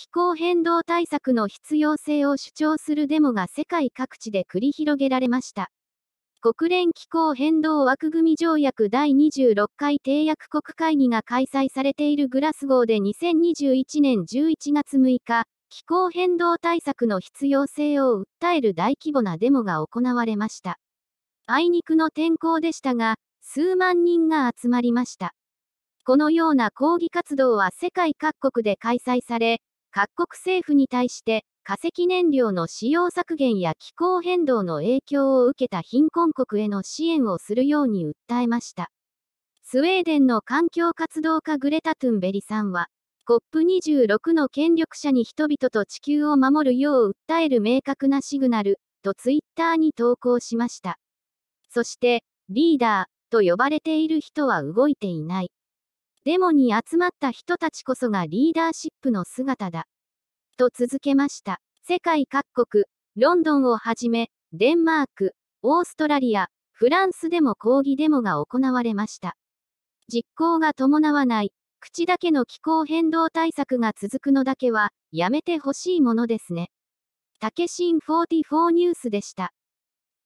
気候変動対策の必要性を主張するデモが世界各地で繰り広げられました。国連気候変動枠組条約第26回締約国会議が開催されているグラスゴーで2021年11月6日、気候変動対策の必要性を訴える大規模なデモが行われました。あいにくの天候でしたが、数万人が集まりました。このような抗議活動は世界各国で開催され、各国政府に対して化石燃料の使用削減や気候変動の影響を受けた貧困国への支援をするように訴えました。スウェーデンの環境活動家グレタ・トゥンベリさんは、COP26 の権力者に人々と地球を守るよう訴える明確なシグナル、とツイッターに投稿しました。そして、リーダーと呼ばれている人は動いていない。デモに集まった人たちこそがリーダーシップの姿だ。と続けました。世界各国、ロンドンをはじめ、デンマーク、オーストラリア、フランスでも抗議デモが行われました。実行が伴わない、口だけの気候変動対策が続くのだけは、やめてほしいものですね。たけ44ニュースでした。